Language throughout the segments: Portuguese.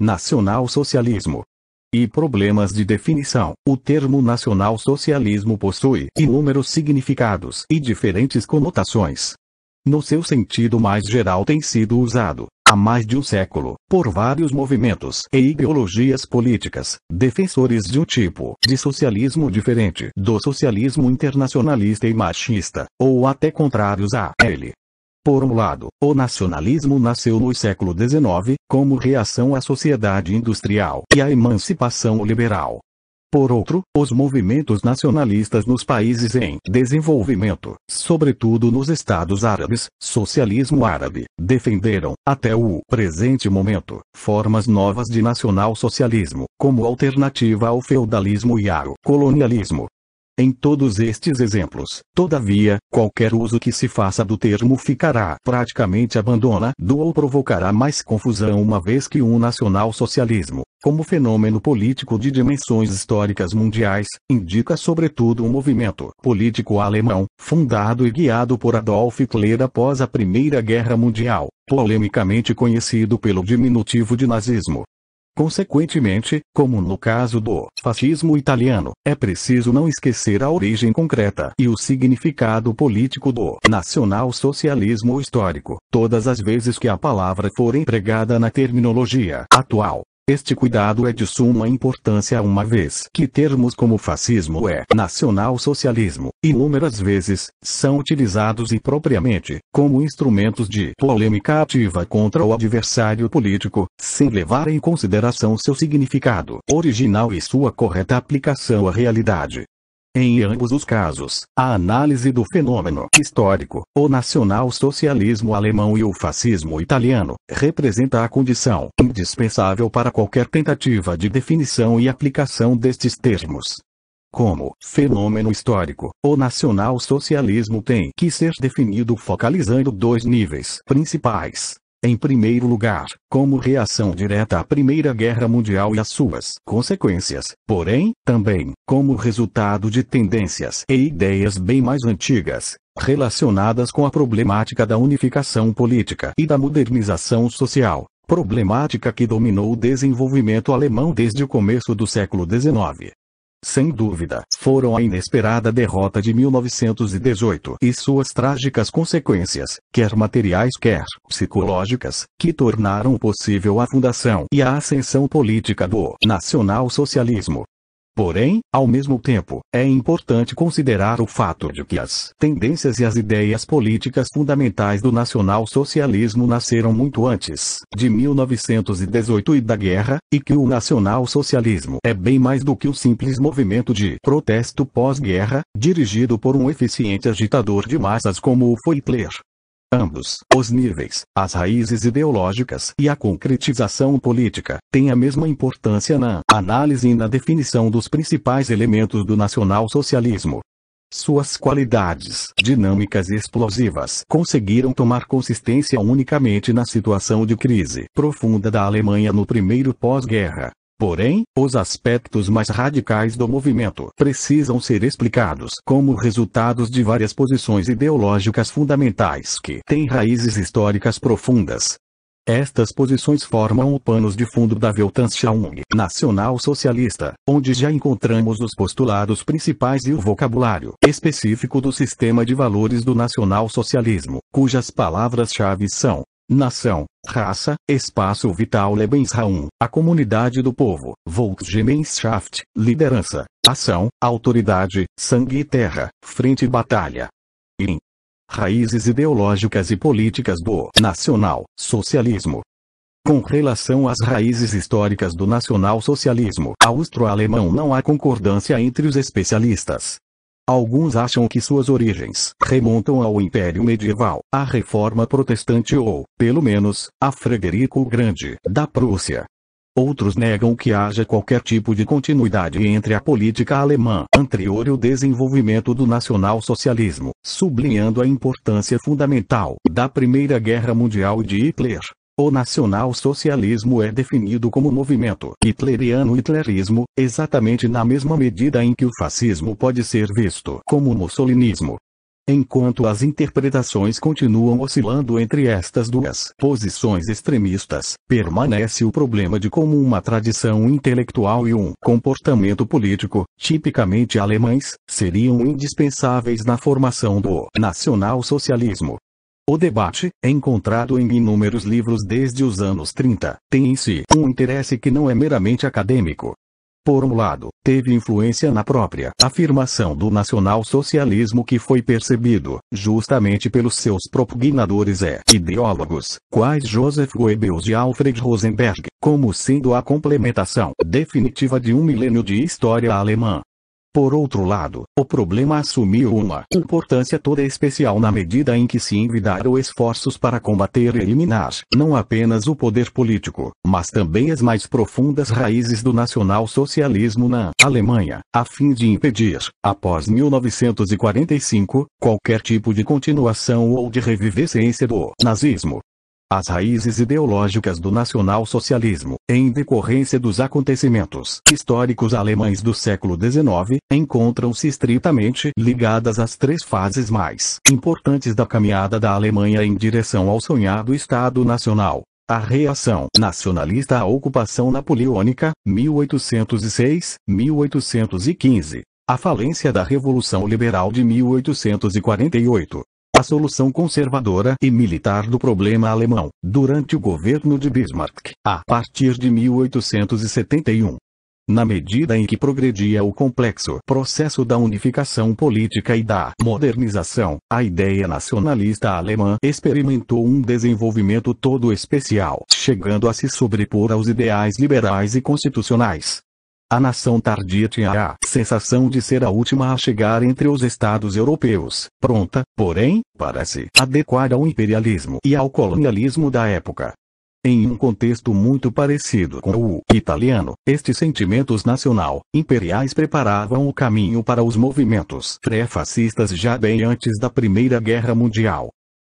nacional-socialismo. E problemas de definição. O termo nacional-socialismo possui inúmeros significados e diferentes conotações. No seu sentido mais geral, tem sido usado, há mais de um século, por vários movimentos e ideologias políticas, defensores de um tipo de socialismo diferente do socialismo internacionalista e machista, ou até contrários a ele. Por um lado, o nacionalismo nasceu no século XIX, como reação à sociedade industrial e à emancipação liberal. Por outro, os movimentos nacionalistas nos países em desenvolvimento, sobretudo nos Estados Árabes, socialismo árabe, defenderam, até o presente momento, formas novas de nacional-socialismo, como alternativa ao feudalismo e ao colonialismo, em todos estes exemplos, todavia, qualquer uso que se faça do termo ficará praticamente abandonado ou provocará mais confusão uma vez que o nacional-socialismo, como fenômeno político de dimensões históricas mundiais, indica sobretudo o um movimento político alemão, fundado e guiado por Adolf Hitler após a Primeira Guerra Mundial, polemicamente conhecido pelo diminutivo de nazismo. Consequentemente, como no caso do fascismo italiano, é preciso não esquecer a origem concreta e o significado político do nacional-socialismo histórico, todas as vezes que a palavra for empregada na terminologia atual. Este cuidado é de suma importância uma vez que termos como fascismo é nacional-socialismo, inúmeras vezes, são utilizados e propriamente, como instrumentos de polêmica ativa contra o adversário político, sem levar em consideração seu significado original e sua correta aplicação à realidade. Em ambos os casos, a análise do fenômeno histórico, o nacional-socialismo alemão e o fascismo italiano, representa a condição indispensável para qualquer tentativa de definição e aplicação destes termos. Como fenômeno histórico, o nacional-socialismo tem que ser definido focalizando dois níveis principais. Em primeiro lugar, como reação direta à Primeira Guerra Mundial e às suas consequências, porém, também, como resultado de tendências e ideias bem mais antigas, relacionadas com a problemática da unificação política e da modernização social, problemática que dominou o desenvolvimento alemão desde o começo do século XIX sem dúvida, foram a inesperada derrota de 1918 e suas trágicas consequências, quer materiais quer psicológicas, que tornaram possível a fundação e a ascensão política do nacionalsocialismo. Porém, ao mesmo tempo, é importante considerar o fato de que as tendências e as ideias políticas fundamentais do nacional-socialismo nasceram muito antes de 1918 e da guerra, e que o nacional-socialismo é bem mais do que um simples movimento de protesto pós-guerra, dirigido por um eficiente agitador de massas como o foi Hitler. Ambos os níveis, as raízes ideológicas e a concretização política, têm a mesma importância na análise e na definição dos principais elementos do nacionalsocialismo. Suas qualidades dinâmicas e explosivas conseguiram tomar consistência unicamente na situação de crise profunda da Alemanha no primeiro pós-guerra, Porém, os aspectos mais radicais do movimento precisam ser explicados como resultados de várias posições ideológicas fundamentais que têm raízes históricas profundas. Estas posições formam o pano de fundo da Weltanschauung nacional socialista, onde já encontramos os postulados principais e o vocabulário específico do sistema de valores do nacional-socialismo, cujas palavras-chave são nação, raça, espaço vital Lebensraum, a comunidade do povo, Volksgemeinschaft, liderança, ação, autoridade, sangue e terra, frente e batalha. Em Raízes ideológicas e políticas do nacional socialismo. Com relação às raízes históricas do nacional-socialismo austro-alemão não há concordância entre os especialistas. Alguns acham que suas origens remontam ao Império Medieval, à Reforma Protestante ou, pelo menos, a Frederico o Grande da Prússia. Outros negam que haja qualquer tipo de continuidade entre a política alemã anterior e o desenvolvimento do nacionalsocialismo, sublinhando a importância fundamental da Primeira Guerra Mundial de Hitler o nacional-socialismo é definido como movimento hitleriano-hitlerismo, exatamente na mesma medida em que o fascismo pode ser visto como mussolinismo. Enquanto as interpretações continuam oscilando entre estas duas posições extremistas, permanece o problema de como uma tradição intelectual e um comportamento político, tipicamente alemães, seriam indispensáveis na formação do nacional-socialismo. O debate, encontrado em inúmeros livros desde os anos 30, tem em si um interesse que não é meramente acadêmico. Por um lado, teve influência na própria afirmação do nacionalsocialismo que foi percebido, justamente pelos seus propugnadores e ideólogos, quais Joseph Goebbels e Alfred Rosenberg, como sendo a complementação definitiva de um milênio de história alemã. Por outro lado, o problema assumiu uma importância toda especial na medida em que se envidaram esforços para combater e eliminar não apenas o poder político, mas também as mais profundas raízes do nacional-socialismo na Alemanha, a fim de impedir, após 1945, qualquer tipo de continuação ou de revivescência do nazismo as raízes ideológicas do nacionalsocialismo, em decorrência dos acontecimentos históricos alemães do século XIX, encontram-se estritamente ligadas às três fases mais importantes da caminhada da Alemanha em direção ao sonhado Estado Nacional. A reação nacionalista à ocupação napoleônica, 1806-1815. A falência da Revolução Liberal de 1848, a solução conservadora e militar do problema alemão, durante o governo de Bismarck, a partir de 1871. Na medida em que progredia o complexo processo da unificação política e da modernização, a ideia nacionalista alemã experimentou um desenvolvimento todo especial, chegando a se sobrepor aos ideais liberais e constitucionais. A nação tardia tinha a sensação de ser a última a chegar entre os estados europeus, pronta, porém, para se adequar ao imperialismo e ao colonialismo da época. Em um contexto muito parecido com o italiano, estes sentimentos nacional-imperiais preparavam o caminho para os movimentos pré-fascistas já bem antes da Primeira Guerra Mundial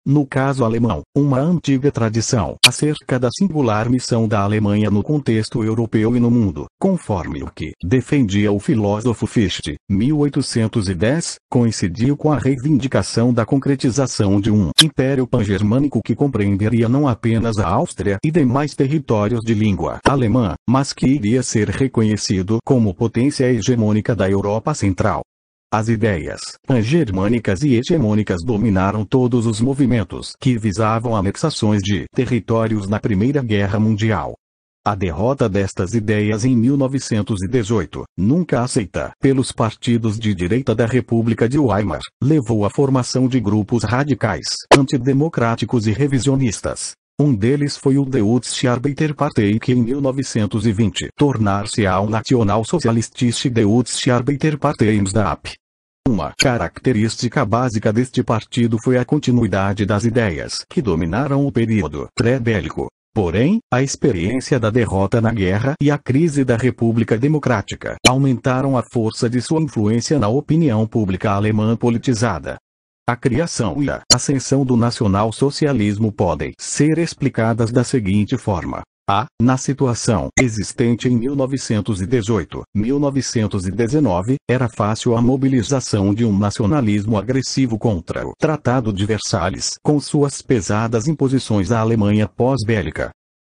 no caso alemão, uma antiga tradição acerca da singular missão da Alemanha no contexto europeu e no mundo, conforme o que defendia o filósofo Fichte, 1810, coincidiu com a reivindicação da concretização de um império pangermânico que compreenderia não apenas a Áustria e demais territórios de língua alemã, mas que iria ser reconhecido como potência hegemônica da Europa Central. As ideias pan-germânicas e hegemônicas dominaram todos os movimentos que visavam anexações de territórios na Primeira Guerra Mundial. A derrota destas ideias em 1918, nunca aceita pelos partidos de direita da República de Weimar, levou à formação de grupos radicais, antidemocráticos e revisionistas, um deles foi o Deutsche Arbeiterpartei que em 1920 tornar-se ao Nationalsozialistische Deutsche Arbeiterpartei AP. Uma característica básica deste partido foi a continuidade das ideias que dominaram o período pré-bélico. Porém, a experiência da derrota na guerra e a crise da República Democrática aumentaram a força de sua influência na opinião pública alemã politizada. A criação e a ascensão do nacionalsocialismo podem ser explicadas da seguinte forma. A, na situação existente em 1918, 1919, era fácil a mobilização de um nacionalismo agressivo contra o Tratado de Versalhes, com suas pesadas imposições à Alemanha pós-bélica.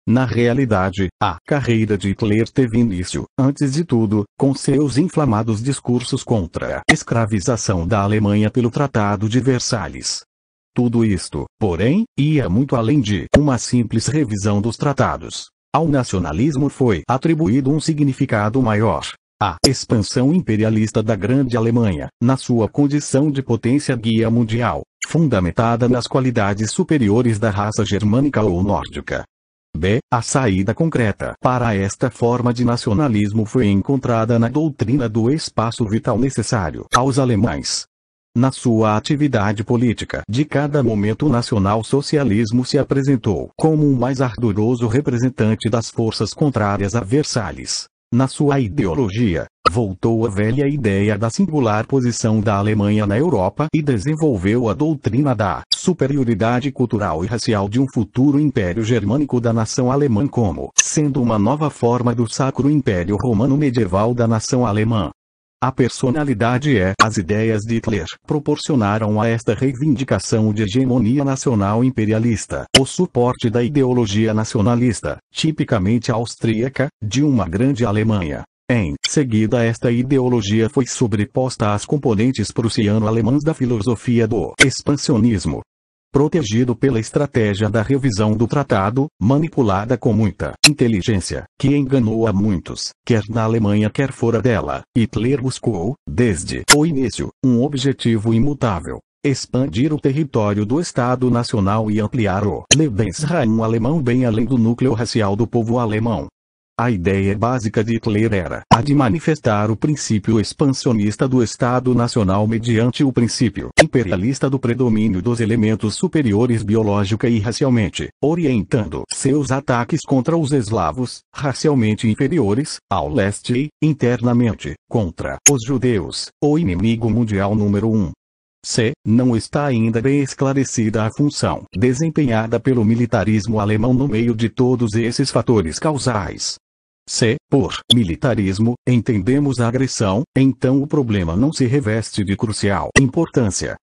Na realidade, a carreira de Hitler teve início, antes de tudo, com seus inflamados discursos contra a escravização da Alemanha pelo Tratado de Versalhes. Tudo isto, porém, ia muito além de uma simples revisão dos tratados. Ao nacionalismo foi atribuído um significado maior. A expansão imperialista da Grande Alemanha, na sua condição de potência guia mundial, fundamentada nas qualidades superiores da raça germânica ou nórdica, B. A saída concreta para esta forma de nacionalismo foi encontrada na doutrina do espaço vital necessário aos alemães. Na sua atividade política de cada momento o nacional-socialismo se apresentou como o mais ardoroso representante das forças contrárias a Versalhes. Na sua ideologia, voltou à velha ideia da singular posição da Alemanha na Europa e desenvolveu a doutrina da superioridade cultural e racial de um futuro império germânico da nação alemã como sendo uma nova forma do Sacro Império Romano Medieval da nação alemã. A personalidade é. As ideias de Hitler proporcionaram a esta reivindicação de hegemonia nacional imperialista o suporte da ideologia nacionalista, tipicamente austríaca, de uma grande Alemanha, em seguida esta ideologia foi sobreposta às componentes prussiano-alemãs da filosofia do expansionismo. Protegido pela estratégia da revisão do tratado, manipulada com muita inteligência, que enganou a muitos, quer na Alemanha quer fora dela, Hitler buscou, desde o início, um objetivo imutável, expandir o território do Estado Nacional e ampliar o Lebensraum alemão bem além do núcleo racial do povo alemão. A ideia básica de Hitler era a de manifestar o princípio expansionista do Estado Nacional mediante o princípio imperialista do predomínio dos elementos superiores biológica e racialmente, orientando seus ataques contra os eslavos, racialmente inferiores, ao leste e, internamente, contra os judeus, o inimigo mundial número um. C. Não está ainda bem esclarecida a função desempenhada pelo militarismo alemão no meio de todos esses fatores causais. Se, por militarismo, entendemos a agressão, então o problema não se reveste de crucial importância.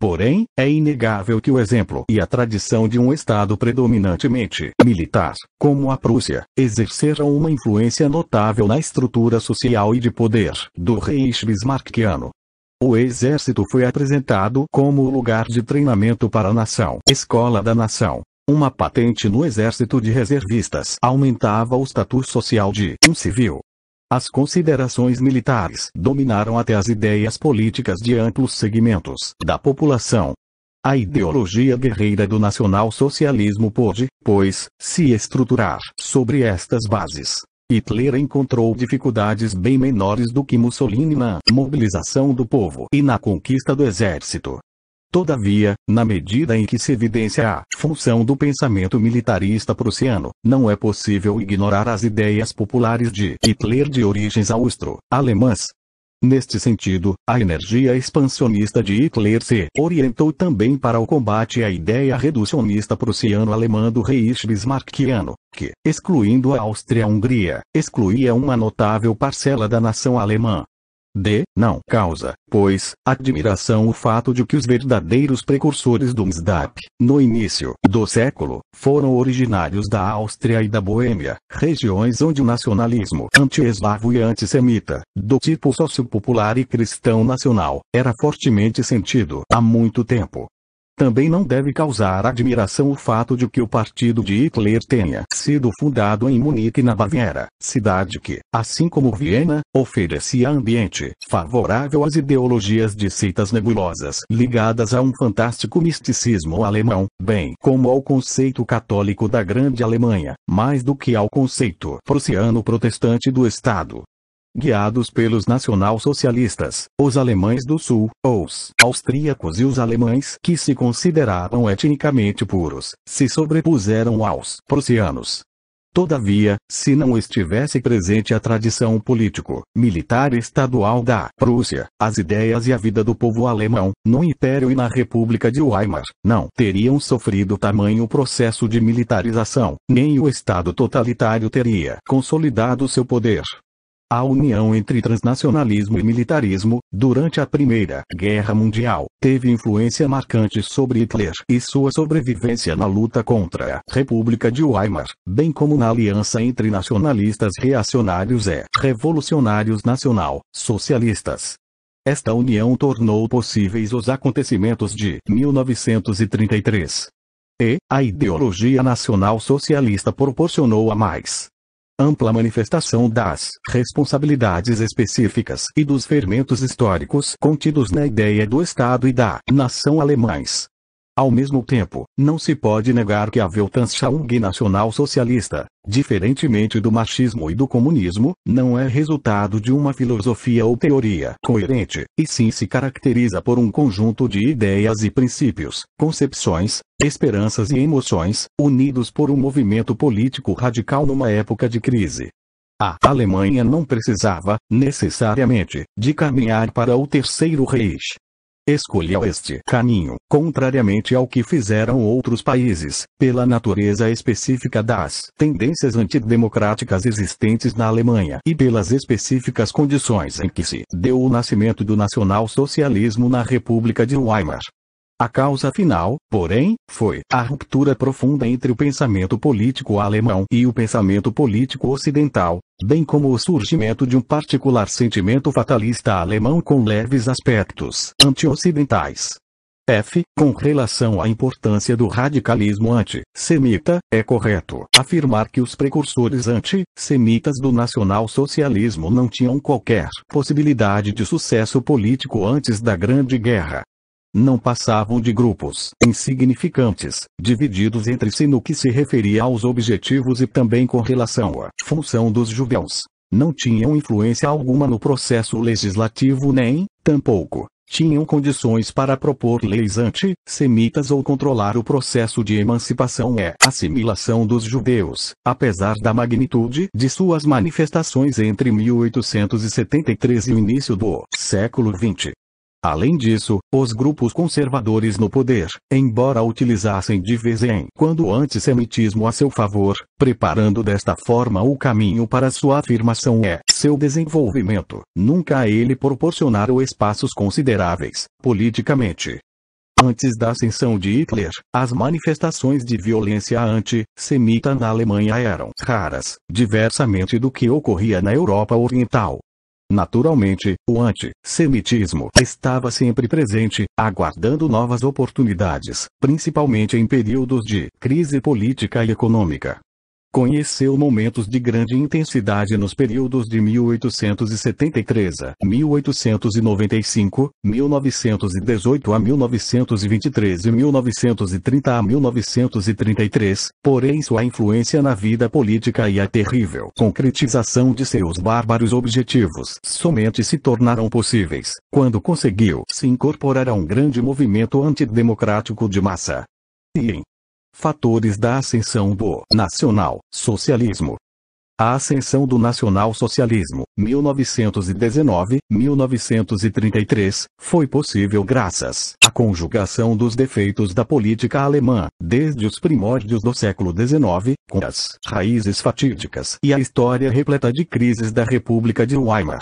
Porém, é inegável que o exemplo e a tradição de um Estado predominantemente militar, como a Prússia, exerceram uma influência notável na estrutura social e de poder do Reich bismarckiano. O exército foi apresentado como o lugar de treinamento para a nação, escola da nação, uma patente no exército de reservistas aumentava o status social de um civil. As considerações militares dominaram até as ideias políticas de amplos segmentos da população. A ideologia guerreira do nacional-socialismo pôde, pois, se estruturar sobre estas bases. Hitler encontrou dificuldades bem menores do que Mussolini na mobilização do povo e na conquista do exército. Todavia, na medida em que se evidencia a função do pensamento militarista prussiano, não é possível ignorar as ideias populares de Hitler de origens austro-alemãs. Neste sentido, a energia expansionista de Hitler se orientou também para o combate à ideia reducionista prussiano-alemã do Reich bismarckiano, que, excluindo a Áustria-Hungria, excluía uma notável parcela da nação alemã. D. Não causa, pois, admiração o fato de que os verdadeiros precursores do MSDAP, no início do século, foram originários da Áustria e da Boêmia, regiões onde o nacionalismo anti-eslavo e antissemita, do tipo sociopopular e cristão nacional, era fortemente sentido há muito tempo. Também não deve causar admiração o fato de que o partido de Hitler tenha sido fundado em Munique na Baviera, cidade que, assim como Viena, oferecia ambiente favorável às ideologias de seitas nebulosas ligadas a um fantástico misticismo alemão, bem como ao conceito católico da Grande Alemanha, mais do que ao conceito prussiano protestante do Estado. Guiados pelos nacionalsocialistas, os alemães do sul, os austríacos e os alemães que se consideravam etnicamente puros, se sobrepuseram aos prussianos. Todavia, se não estivesse presente a tradição político-militar estadual da Prússia, as ideias e a vida do povo alemão, no Império e na República de Weimar, não teriam sofrido tamanho processo de militarização, nem o Estado totalitário teria consolidado seu poder. A união entre transnacionalismo e militarismo, durante a Primeira Guerra Mundial, teve influência marcante sobre Hitler e sua sobrevivência na luta contra a República de Weimar, bem como na aliança entre nacionalistas reacionários e revolucionários nacional-socialistas. Esta união tornou possíveis os acontecimentos de 1933. E, a ideologia nacional-socialista proporcionou a mais ampla manifestação das responsabilidades específicas e dos fermentos históricos contidos na ideia do Estado e da nação alemães. Ao mesmo tempo, não se pode negar que a Weltanschauung nacional socialista, diferentemente do machismo e do comunismo, não é resultado de uma filosofia ou teoria coerente, e sim se caracteriza por um conjunto de ideias e princípios, concepções, esperanças e emoções, unidos por um movimento político radical numa época de crise. A Alemanha não precisava, necessariamente, de caminhar para o Terceiro Reich, escolheu este caminho, contrariamente ao que fizeram outros países, pela natureza específica das tendências antidemocráticas existentes na Alemanha e pelas específicas condições em que se deu o nascimento do nacionalsocialismo na República de Weimar. A causa final, porém, foi a ruptura profunda entre o pensamento político alemão e o pensamento político ocidental, bem como o surgimento de um particular sentimento fatalista alemão com leves aspectos anti-ocidentais. F. Com relação à importância do radicalismo anti-semita, é correto afirmar que os precursores anti-semitas do nacional-socialismo não tinham qualquer possibilidade de sucesso político antes da Grande Guerra não passavam de grupos insignificantes, divididos entre si no que se referia aos objetivos e também com relação à função dos judeus. Não tinham influência alguma no processo legislativo nem, tampouco, tinham condições para propor leis anti-semitas ou controlar o processo de emancipação e assimilação dos judeus, apesar da magnitude de suas manifestações entre 1873 e o início do século XX. Além disso, os grupos conservadores no poder, embora utilizassem de vez em quando o antissemitismo a seu favor, preparando desta forma o caminho para sua afirmação é seu desenvolvimento, nunca a ele proporcionaram espaços consideráveis, politicamente. Antes da ascensão de Hitler, as manifestações de violência anti-semita na Alemanha eram raras, diversamente do que ocorria na Europa Oriental. Naturalmente, o antissemitismo estava sempre presente, aguardando novas oportunidades, principalmente em períodos de crise política e econômica. Conheceu momentos de grande intensidade nos períodos de 1873 a 1895, 1918 a 1923 e 1930 a 1933, porém sua influência na vida política e a terrível concretização de seus bárbaros objetivos somente se tornaram possíveis quando conseguiu se incorporar a um grande movimento antidemocrático de massa. E em Fatores da ascensão do nacional socialismo. A ascensão do nacional-socialismo, 1919-1933, foi possível graças à conjugação dos defeitos da política alemã, desde os primórdios do século XIX, com as raízes fatídicas e a história repleta de crises da República de Weimar,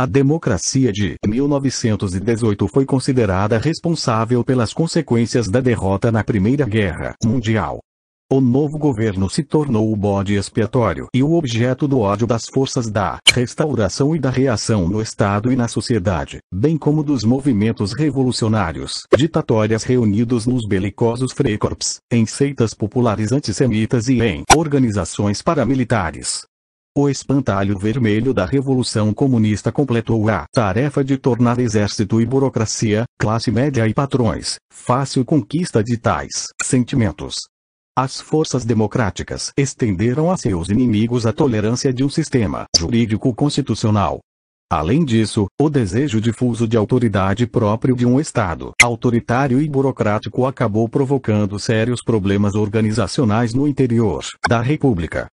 a democracia de 1918 foi considerada responsável pelas consequências da derrota na Primeira Guerra Mundial. O novo governo se tornou o bode expiatório e o objeto do ódio das forças da restauração e da reação no Estado e na sociedade, bem como dos movimentos revolucionários ditatórias reunidos nos belicosos Freikorps, em seitas populares antissemitas e em organizações paramilitares o espantalho vermelho da Revolução Comunista completou a tarefa de tornar exército e burocracia, classe média e patrões, fácil conquista de tais sentimentos. As forças democráticas estenderam a seus inimigos a tolerância de um sistema jurídico constitucional. Além disso, o desejo difuso de autoridade próprio de um Estado autoritário e burocrático acabou provocando sérios problemas organizacionais no interior da República.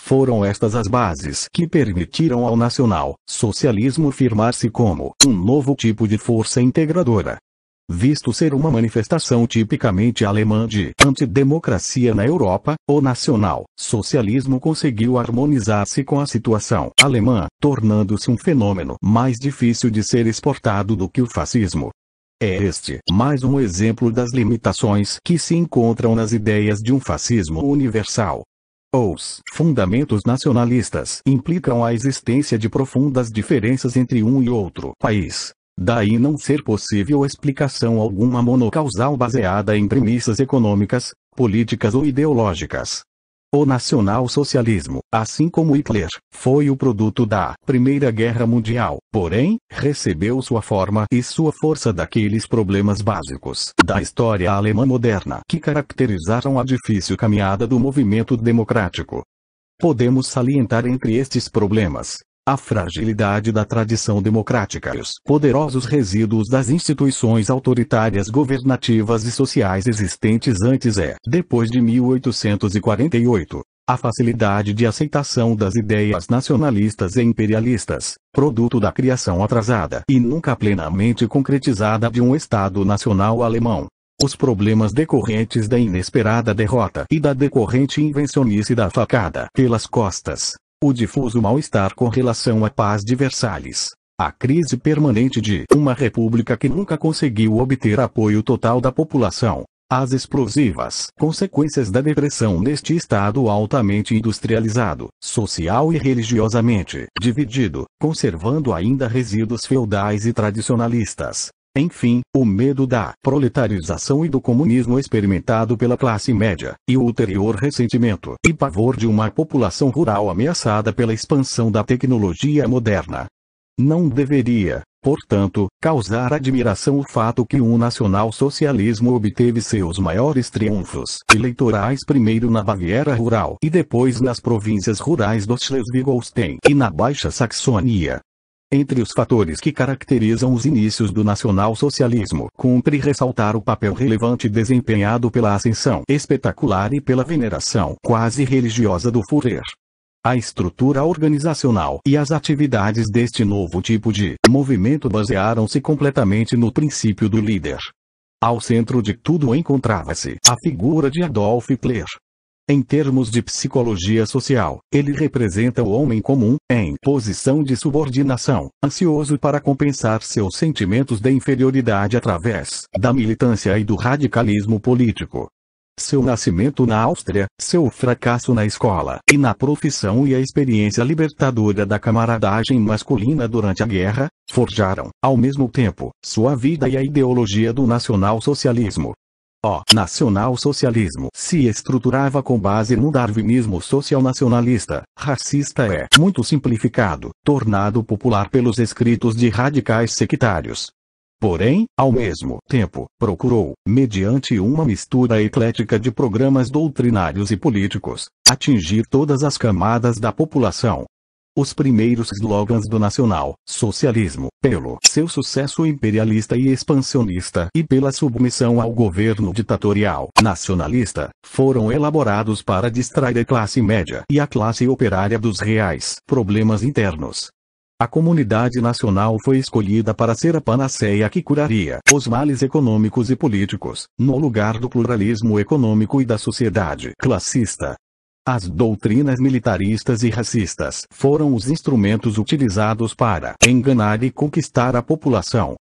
Foram estas as bases que permitiram ao nacional socialismo firmar-se como um novo tipo de força integradora. Visto ser uma manifestação tipicamente alemã de antidemocracia na Europa, o nacional socialismo conseguiu harmonizar-se com a situação alemã, tornando-se um fenômeno mais difícil de ser exportado do que o fascismo. É este mais um exemplo das limitações que se encontram nas ideias de um fascismo universal. Os fundamentos nacionalistas implicam a existência de profundas diferenças entre um e outro país. Daí não ser possível explicação alguma monocausal baseada em premissas econômicas, políticas ou ideológicas. O nacionalsocialismo, assim como Hitler, foi o produto da Primeira Guerra Mundial, porém, recebeu sua forma e sua força daqueles problemas básicos da história alemã moderna que caracterizaram a difícil caminhada do movimento democrático. Podemos salientar entre estes problemas a fragilidade da tradição democrática e os poderosos resíduos das instituições autoritárias governativas e sociais existentes antes é, depois de 1848. A facilidade de aceitação das ideias nacionalistas e imperialistas, produto da criação atrasada e nunca plenamente concretizada de um Estado nacional alemão. Os problemas decorrentes da inesperada derrota e da decorrente invencionice da facada pelas costas o difuso mal-estar com relação à paz de Versalhes, a crise permanente de uma república que nunca conseguiu obter apoio total da população, as explosivas consequências da depressão neste Estado altamente industrializado, social e religiosamente dividido, conservando ainda resíduos feudais e tradicionalistas, enfim, o medo da proletarização e do comunismo experimentado pela classe média, e o ulterior ressentimento e pavor de uma população rural ameaçada pela expansão da tecnologia moderna. Não deveria, portanto, causar admiração o fato que o nacional-socialismo obteve seus maiores triunfos eleitorais primeiro na Baviera rural e depois nas províncias rurais do Schleswig-Holstein e na Baixa Saxônia. Entre os fatores que caracterizam os inícios do nacionalsocialismo, cumpre ressaltar o papel relevante desempenhado pela ascensão espetacular e pela veneração quase religiosa do Führer. A estrutura organizacional e as atividades deste novo tipo de movimento basearam-se completamente no princípio do líder. Ao centro de tudo encontrava-se a figura de Adolf Hitler. Em termos de psicologia social, ele representa o homem comum, em posição de subordinação, ansioso para compensar seus sentimentos de inferioridade através da militância e do radicalismo político. Seu nascimento na Áustria, seu fracasso na escola e na profissão e a experiência libertadora da camaradagem masculina durante a guerra, forjaram, ao mesmo tempo, sua vida e a ideologia do nacionalsocialismo. O nacional-socialismo se estruturava com base no darwinismo social-nacionalista, racista é, muito simplificado, tornado popular pelos escritos de radicais sectários. Porém, ao mesmo tempo, procurou, mediante uma mistura eclética de programas doutrinários e políticos, atingir todas as camadas da população, os primeiros slogans do nacional socialismo, pelo seu sucesso imperialista e expansionista e pela submissão ao governo ditatorial nacionalista, foram elaborados para distrair a classe média e a classe operária dos reais problemas internos. A comunidade nacional foi escolhida para ser a panaceia que curaria os males econômicos e políticos, no lugar do pluralismo econômico e da sociedade classista. As doutrinas militaristas e racistas foram os instrumentos utilizados para enganar e conquistar a população.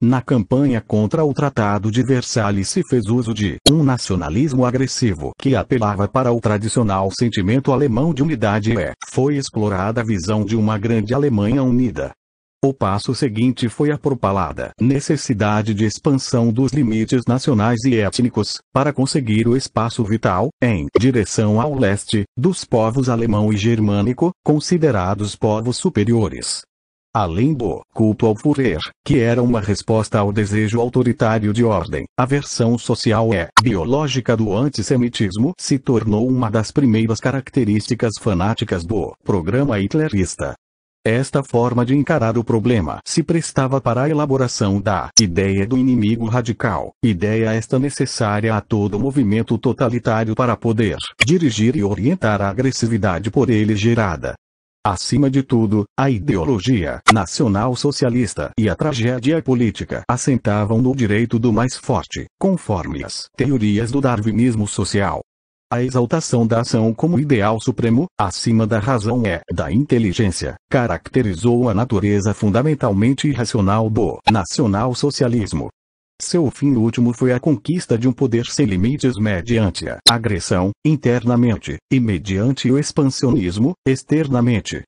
Na campanha contra o Tratado de Versalhes se fez uso de um nacionalismo agressivo que apelava para o tradicional sentimento alemão de unidade e foi explorada a visão de uma grande Alemanha unida, o passo seguinte foi a propalada necessidade de expansão dos limites nacionais e étnicos, para conseguir o espaço vital, em direção ao leste, dos povos alemão e germânico, considerados povos superiores. Além do culto ao Führer, que era uma resposta ao desejo autoritário de ordem, a versão social e biológica do antissemitismo se tornou uma das primeiras características fanáticas do programa hitlerista. Esta forma de encarar o problema se prestava para a elaboração da ideia do inimigo radical, ideia esta necessária a todo movimento totalitário para poder dirigir e orientar a agressividade por ele gerada. Acima de tudo, a ideologia nacional-socialista e a tragédia política assentavam no direito do mais forte, conforme as teorias do darwinismo social. A exaltação da ação como ideal supremo, acima da razão e é, da inteligência, caracterizou a natureza fundamentalmente irracional do nacional-socialismo. Seu fim último foi a conquista de um poder sem limites mediante a agressão, internamente, e mediante o expansionismo, externamente.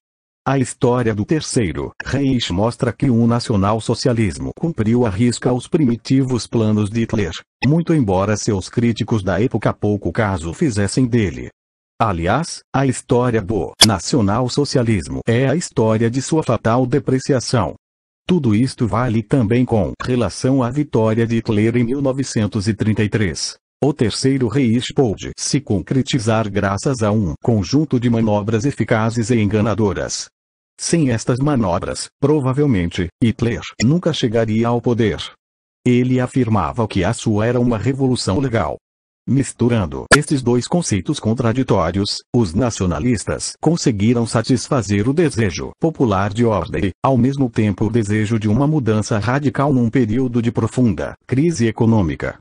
A história do terceiro Reich mostra que o nacional-socialismo cumpriu a risca os primitivos planos de Hitler, muito embora seus críticos da época pouco caso fizessem dele. Aliás, a história do nacional-socialismo é a história de sua fatal depreciação. Tudo isto vale também com relação à vitória de Hitler em 1933. O terceiro Reich pôde se concretizar graças a um conjunto de manobras eficazes e enganadoras, sem estas manobras, provavelmente, Hitler nunca chegaria ao poder. Ele afirmava que a sua era uma revolução legal. Misturando estes dois conceitos contraditórios, os nacionalistas conseguiram satisfazer o desejo popular de ordem, ao mesmo tempo o desejo de uma mudança radical num período de profunda crise econômica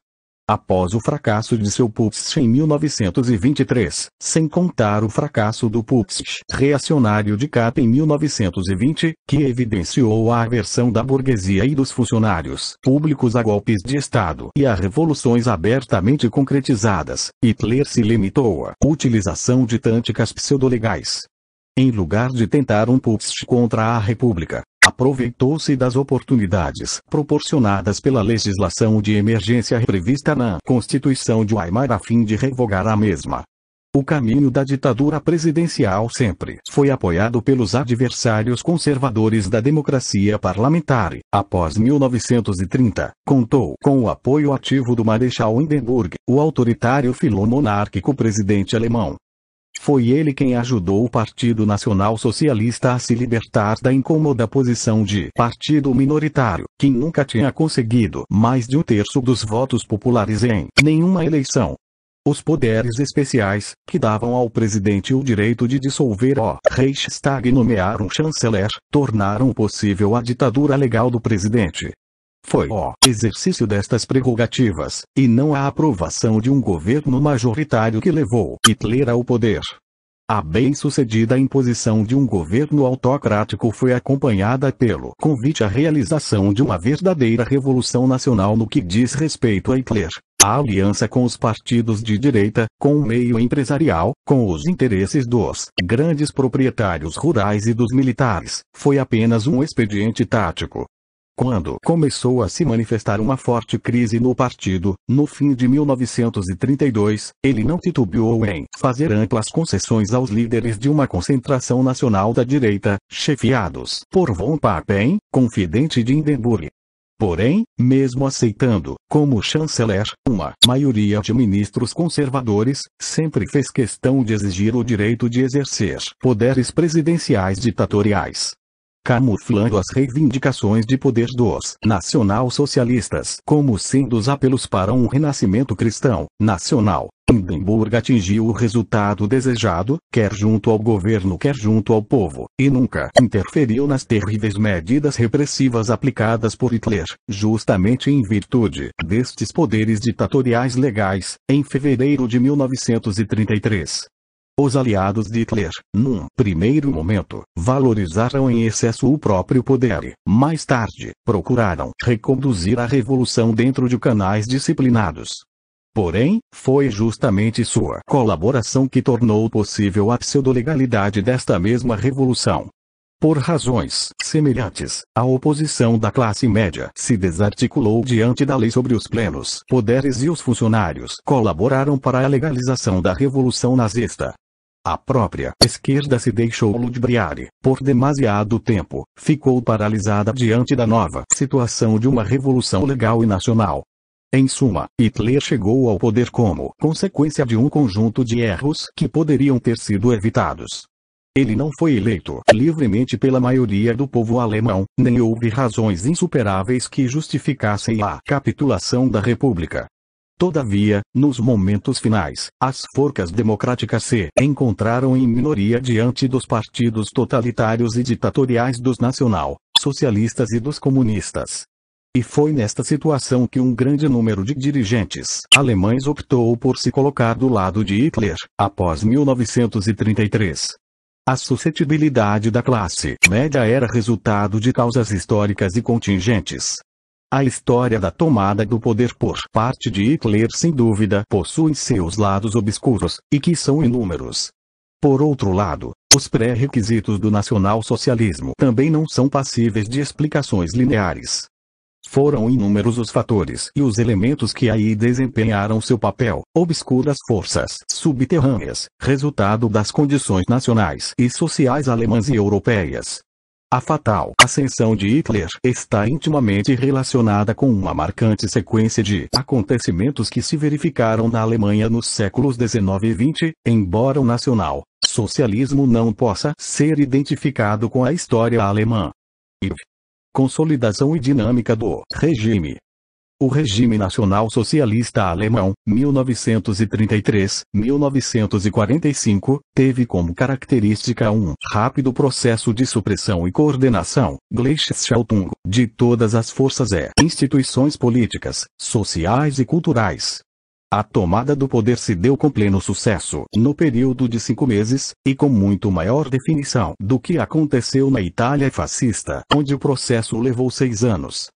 após o fracasso de seu Putsch em 1923, sem contar o fracasso do Putsch reacionário de Cap em 1920, que evidenciou a aversão da burguesia e dos funcionários públicos a golpes de Estado e a revoluções abertamente concretizadas, Hitler se limitou à utilização de tânticas pseudolegais. Em lugar de tentar um putsch contra a República, aproveitou-se das oportunidades proporcionadas pela legislação de emergência prevista na Constituição de Weimar a fim de revogar a mesma. O caminho da ditadura presidencial sempre foi apoiado pelos adversários conservadores da democracia parlamentar. Após 1930, contou com o apoio ativo do Marechal Hindenburg, o autoritário filomonárquico presidente alemão, foi ele quem ajudou o Partido Nacional Socialista a se libertar da incômoda posição de partido minoritário, que nunca tinha conseguido mais de um terço dos votos populares em nenhuma eleição. Os poderes especiais, que davam ao presidente o direito de dissolver o Reichstag e nomear um chanceler, tornaram possível a ditadura legal do presidente, foi o exercício destas prerrogativas, e não a aprovação de um governo majoritário que levou Hitler ao poder. A bem-sucedida imposição de um governo autocrático foi acompanhada pelo convite à realização de uma verdadeira revolução nacional no que diz respeito a Hitler. A aliança com os partidos de direita, com o meio empresarial, com os interesses dos grandes proprietários rurais e dos militares, foi apenas um expediente tático, quando começou a se manifestar uma forte crise no partido, no fim de 1932, ele não titubeou em fazer amplas concessões aos líderes de uma concentração nacional da direita, chefiados por von Papen, confidente de Hindenburg. Porém, mesmo aceitando, como chanceler, uma maioria de ministros conservadores, sempre fez questão de exigir o direito de exercer poderes presidenciais ditatoriais camuflando as reivindicações de poder dos nacional-socialistas como sendo os apelos para um renascimento cristão, nacional. Hindenburg atingiu o resultado desejado, quer junto ao governo quer junto ao povo, e nunca interferiu nas terríveis medidas repressivas aplicadas por Hitler, justamente em virtude destes poderes ditatoriais legais. Em fevereiro de 1933, os aliados de Hitler, num primeiro momento, valorizaram em excesso o próprio poder. Mais tarde, procuraram reconduzir a revolução dentro de canais disciplinados. Porém, foi justamente sua colaboração que tornou possível a pseudolegalidade desta mesma revolução. Por razões semelhantes, a oposição da classe média se desarticulou diante da lei sobre os plenos poderes e os funcionários colaboraram para a legalização da Revolução Nazista. A própria esquerda se deixou ludibriar e, por demasiado tempo, ficou paralisada diante da nova situação de uma revolução legal e nacional. Em suma, Hitler chegou ao poder como consequência de um conjunto de erros que poderiam ter sido evitados. Ele não foi eleito livremente pela maioria do povo alemão, nem houve razões insuperáveis que justificassem a capitulação da República. Todavia, nos momentos finais, as forcas democráticas se encontraram em minoria diante dos partidos totalitários e ditatoriais dos nacional-socialistas e dos comunistas. E foi nesta situação que um grande número de dirigentes alemães optou por se colocar do lado de Hitler, após 1933. A suscetibilidade da classe média era resultado de causas históricas e contingentes, a história da tomada do poder por parte de Hitler sem dúvida possui seus lados obscuros, e que são inúmeros. Por outro lado, os pré-requisitos do nacionalsocialismo também não são passíveis de explicações lineares. Foram inúmeros os fatores e os elementos que aí desempenharam seu papel, obscuras forças subterrâneas, resultado das condições nacionais e sociais alemãs e europeias, a fatal ascensão de Hitler está intimamente relacionada com uma marcante sequência de acontecimentos que se verificaram na Alemanha nos séculos 19 e 20, embora o nacional socialismo não possa ser identificado com a história alemã. IV. Consolidação e dinâmica do regime o regime nacional socialista alemão, 1933-1945, teve como característica um rápido processo de supressão e coordenação, Gleichschaltung, de todas as forças e instituições políticas, sociais e culturais. A tomada do poder se deu com pleno sucesso no período de cinco meses, e com muito maior definição do que aconteceu na Itália fascista, onde o processo levou seis anos.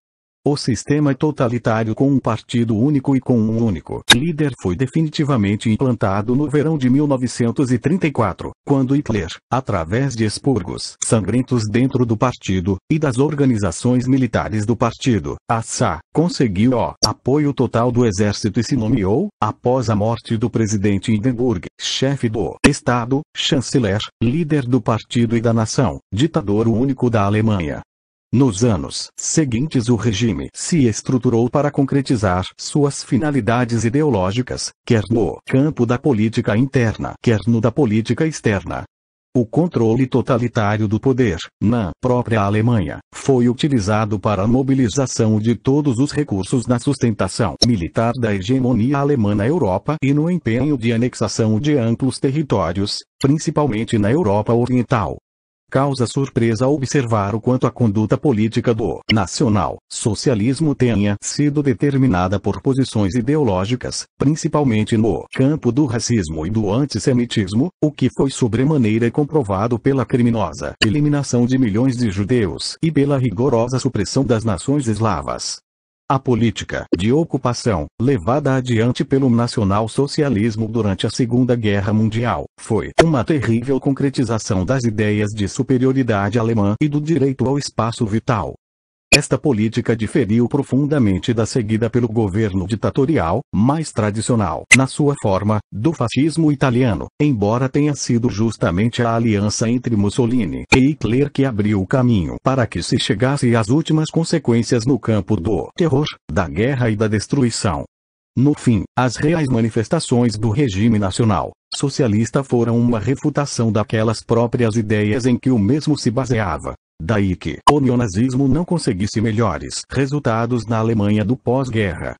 O sistema totalitário com um partido único e com um único líder foi definitivamente implantado no verão de 1934, quando Hitler, através de expurgos sangrentos dentro do partido, e das organizações militares do partido, a SA, conseguiu o apoio total do exército e se nomeou, após a morte do presidente Hindenburg, chefe do Estado, chanceler, líder do partido e da nação, ditador único da Alemanha. Nos anos seguintes o regime se estruturou para concretizar suas finalidades ideológicas, quer no campo da política interna, quer no da política externa. O controle totalitário do poder, na própria Alemanha, foi utilizado para a mobilização de todos os recursos na sustentação militar da hegemonia alemã na Europa e no empenho de anexação de amplos territórios, principalmente na Europa Oriental. Causa surpresa observar o quanto a conduta política do nacional socialismo tenha sido determinada por posições ideológicas, principalmente no campo do racismo e do antissemitismo, o que foi sobremaneira comprovado pela criminosa eliminação de milhões de judeus e pela rigorosa supressão das nações eslavas. A política de ocupação, levada adiante pelo nacional-socialismo durante a Segunda Guerra Mundial, foi uma terrível concretização das ideias de superioridade alemã e do direito ao espaço vital, esta política diferiu profundamente da seguida pelo governo ditatorial, mais tradicional, na sua forma, do fascismo italiano, embora tenha sido justamente a aliança entre Mussolini e Hitler que abriu o caminho para que se chegasse às últimas consequências no campo do terror, da guerra e da destruição. No fim, as reais manifestações do regime nacional socialista foram uma refutação daquelas próprias ideias em que o mesmo se baseava, Daí que o neonazismo não conseguisse melhores resultados na Alemanha do pós-guerra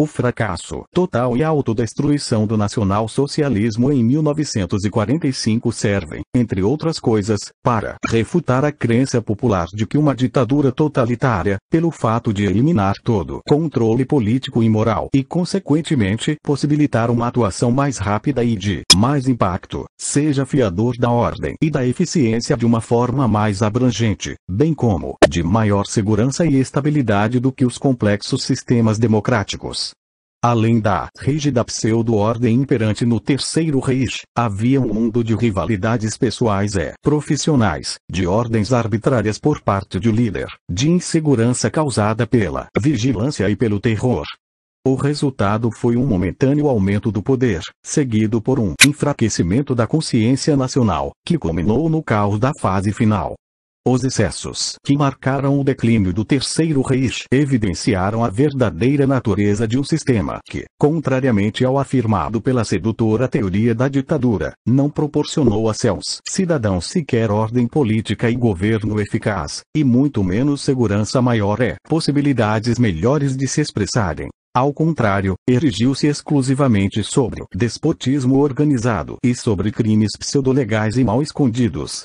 o fracasso total e a autodestruição do nacionalsocialismo em 1945 servem, entre outras coisas, para refutar a crença popular de que uma ditadura totalitária, pelo fato de eliminar todo controle político e moral e consequentemente possibilitar uma atuação mais rápida e de mais impacto, seja fiador da ordem e da eficiência de uma forma mais abrangente, bem como de maior segurança e estabilidade do que os complexos sistemas democráticos. Além da rígida pseudo-ordem imperante no Terceiro Reich, havia um mundo de rivalidades pessoais e profissionais, de ordens arbitrárias por parte do líder, de insegurança causada pela vigilância e pelo terror. O resultado foi um momentâneo aumento do poder, seguido por um enfraquecimento da consciência nacional, que culminou no caos da fase final. Os excessos que marcaram o declínio do Terceiro Reich evidenciaram a verdadeira natureza de um sistema que, contrariamente ao afirmado pela sedutora teoria da ditadura, não proporcionou a seus cidadãos sequer ordem política e governo eficaz, e muito menos segurança maior é possibilidades melhores de se expressarem. Ao contrário, erigiu-se exclusivamente sobre o despotismo organizado e sobre crimes pseudolegais e mal escondidos,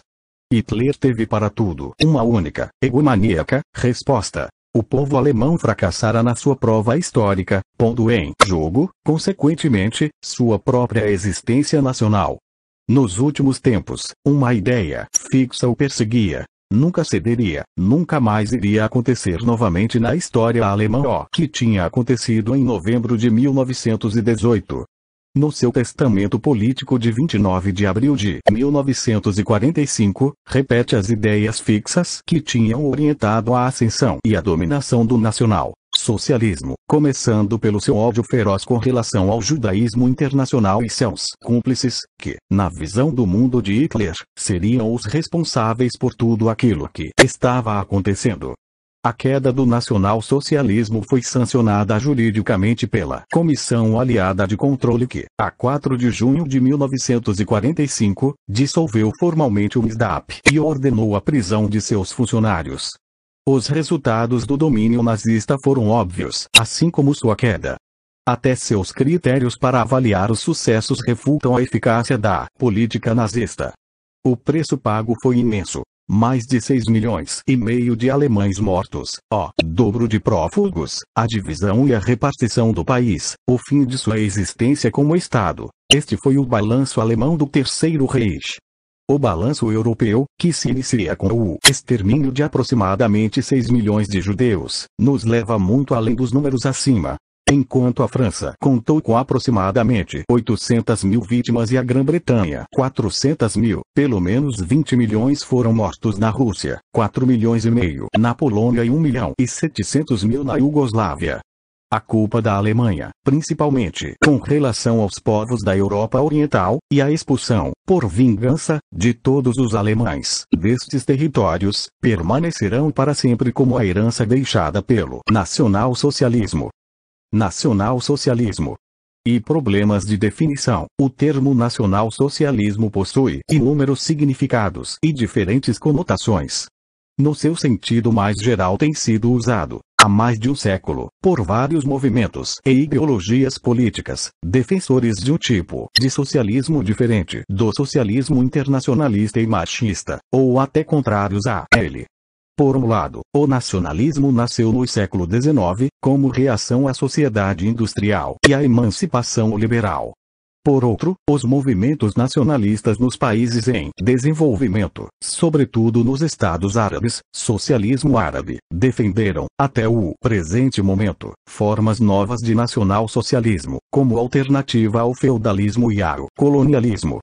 Hitler teve para tudo uma única, egomaníaca, resposta. O povo alemão fracassara na sua prova histórica, pondo em jogo, consequentemente, sua própria existência nacional. Nos últimos tempos, uma ideia fixa o perseguia. Nunca cederia, nunca mais iria acontecer novamente na história alemã o que tinha acontecido em novembro de 1918. No seu testamento político de 29 de abril de 1945, repete as ideias fixas que tinham orientado a ascensão e a dominação do nacional socialismo, começando pelo seu ódio feroz com relação ao judaísmo internacional e seus cúmplices, que, na visão do mundo de Hitler, seriam os responsáveis por tudo aquilo que estava acontecendo. A queda do nacionalsocialismo foi sancionada juridicamente pela Comissão Aliada de Controle que, a 4 de junho de 1945, dissolveu formalmente o MISDAP e ordenou a prisão de seus funcionários. Os resultados do domínio nazista foram óbvios, assim como sua queda. Até seus critérios para avaliar os sucessos refutam a eficácia da política nazista. O preço pago foi imenso, mais de 6 milhões e meio de alemães mortos, o dobro de prófugos, a divisão e a repartição do país, o fim de sua existência como Estado. Este foi o balanço alemão do Terceiro Reich. O balanço europeu, que se inicia com o extermínio de aproximadamente 6 milhões de judeus, nos leva muito além dos números acima enquanto a França contou com aproximadamente 800 mil vítimas e a Grã-Bretanha 400 mil, pelo menos 20 milhões foram mortos na Rússia, 4 milhões e meio na Polônia e 1 milhão e 700 mil na Iugoslávia. A culpa da Alemanha, principalmente com relação aos povos da Europa Oriental, e a expulsão, por vingança, de todos os alemães destes territórios, permanecerão para sempre como a herança deixada pelo nacional-socialismo nacional-socialismo e problemas de definição. O termo nacional-socialismo possui inúmeros significados e diferentes conotações. No seu sentido mais geral, tem sido usado, há mais de um século, por vários movimentos e ideologias políticas, defensores de um tipo de socialismo diferente do socialismo internacionalista e machista, ou até contrários a ele. Por um lado, o nacionalismo nasceu no século XIX, como reação à sociedade industrial e à emancipação liberal. Por outro, os movimentos nacionalistas nos países em desenvolvimento, sobretudo nos Estados Árabes, socialismo árabe, defenderam, até o presente momento, formas novas de nacional-socialismo, como alternativa ao feudalismo e ao colonialismo,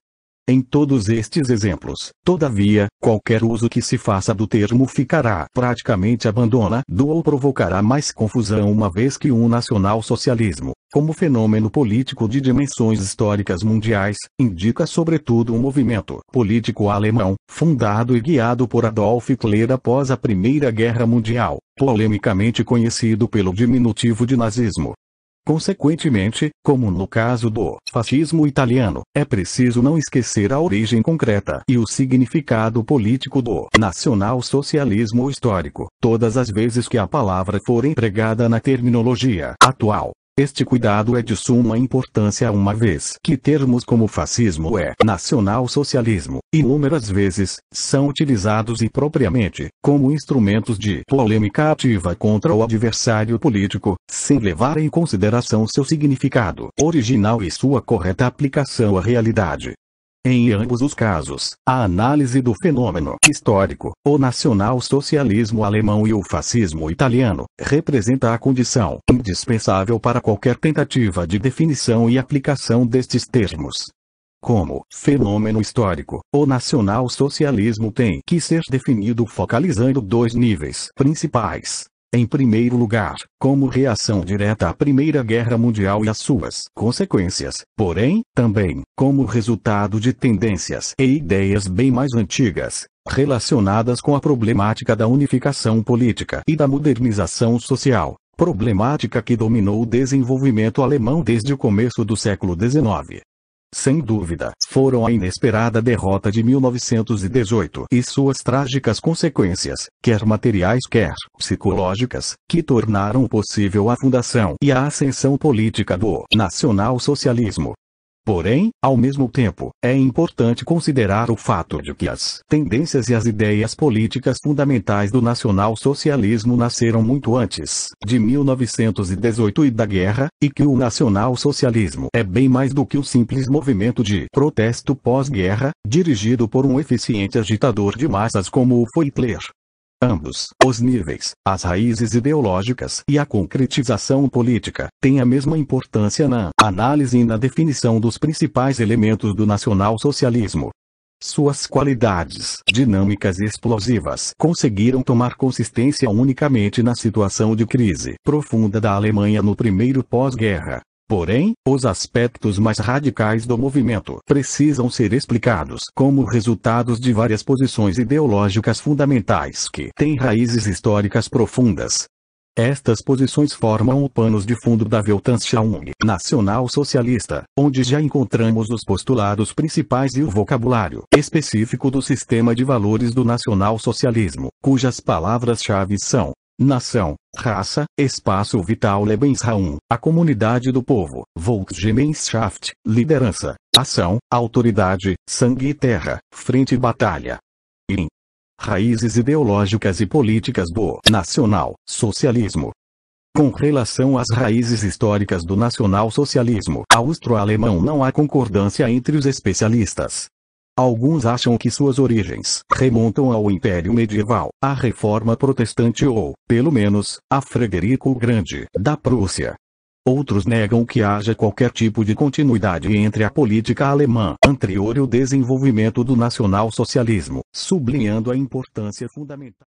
em todos estes exemplos, todavia, qualquer uso que se faça do termo ficará praticamente abandonado ou provocará mais confusão uma vez que o nacional-socialismo, como fenômeno político de dimensões históricas mundiais, indica sobretudo um movimento político alemão, fundado e guiado por Adolf Hitler após a Primeira Guerra Mundial, polemicamente conhecido pelo diminutivo de nazismo. Consequentemente, como no caso do fascismo italiano, é preciso não esquecer a origem concreta e o significado político do nacional-socialismo histórico, todas as vezes que a palavra for empregada na terminologia atual. Este cuidado é de suma importância uma vez que termos como fascismo é nacional-socialismo, inúmeras vezes, são utilizados impropriamente, como instrumentos de polêmica ativa contra o adversário político, sem levar em consideração seu significado original e sua correta aplicação à realidade. Em ambos os casos, a análise do fenômeno histórico, o nacional-socialismo alemão e o fascismo italiano, representa a condição indispensável para qualquer tentativa de definição e aplicação destes termos. Como fenômeno histórico, o nacional-socialismo tem que ser definido focalizando dois níveis principais. Em primeiro lugar, como reação direta à Primeira Guerra Mundial e às suas consequências, porém, também, como resultado de tendências e ideias bem mais antigas, relacionadas com a problemática da unificação política e da modernização social, problemática que dominou o desenvolvimento alemão desde o começo do século XIX sem dúvida, foram a inesperada derrota de 1918 e suas trágicas consequências, quer materiais quer psicológicas, que tornaram possível a fundação e a ascensão política do nacional-socialismo. Porém, ao mesmo tempo, é importante considerar o fato de que as tendências e as ideias políticas fundamentais do nacional-socialismo nasceram muito antes de 1918 e da guerra, e que o nacional-socialismo é bem mais do que um simples movimento de protesto pós-guerra, dirigido por um eficiente agitador de massas como o foi Hitler. Ambos os níveis, as raízes ideológicas e a concretização política, têm a mesma importância na análise e na definição dos principais elementos do nacionalsocialismo. Suas qualidades dinâmicas e explosivas conseguiram tomar consistência unicamente na situação de crise profunda da Alemanha no primeiro pós-guerra, Porém, os aspectos mais radicais do movimento precisam ser explicados como resultados de várias posições ideológicas fundamentais que têm raízes históricas profundas. Estas posições formam o panos de fundo da Weltanschauung nacional socialista, onde já encontramos os postulados principais e o vocabulário específico do sistema de valores do nacional socialismo, cujas palavras-chave são nação, raça, espaço vital Lebensraum, a comunidade do povo, Volksgemeinschaft, liderança, ação, autoridade, sangue e terra, frente e batalha. In. Raízes ideológicas e políticas do nacional socialismo. Com relação às raízes históricas do nacional-socialismo austro-alemão não há concordância entre os especialistas. Alguns acham que suas origens remontam ao Império Medieval, à Reforma Protestante ou, pelo menos, a Frederico o Grande da Prússia. Outros negam que haja qualquer tipo de continuidade entre a política alemã anterior e o desenvolvimento do nacionalsocialismo, sublinhando a importância fundamental.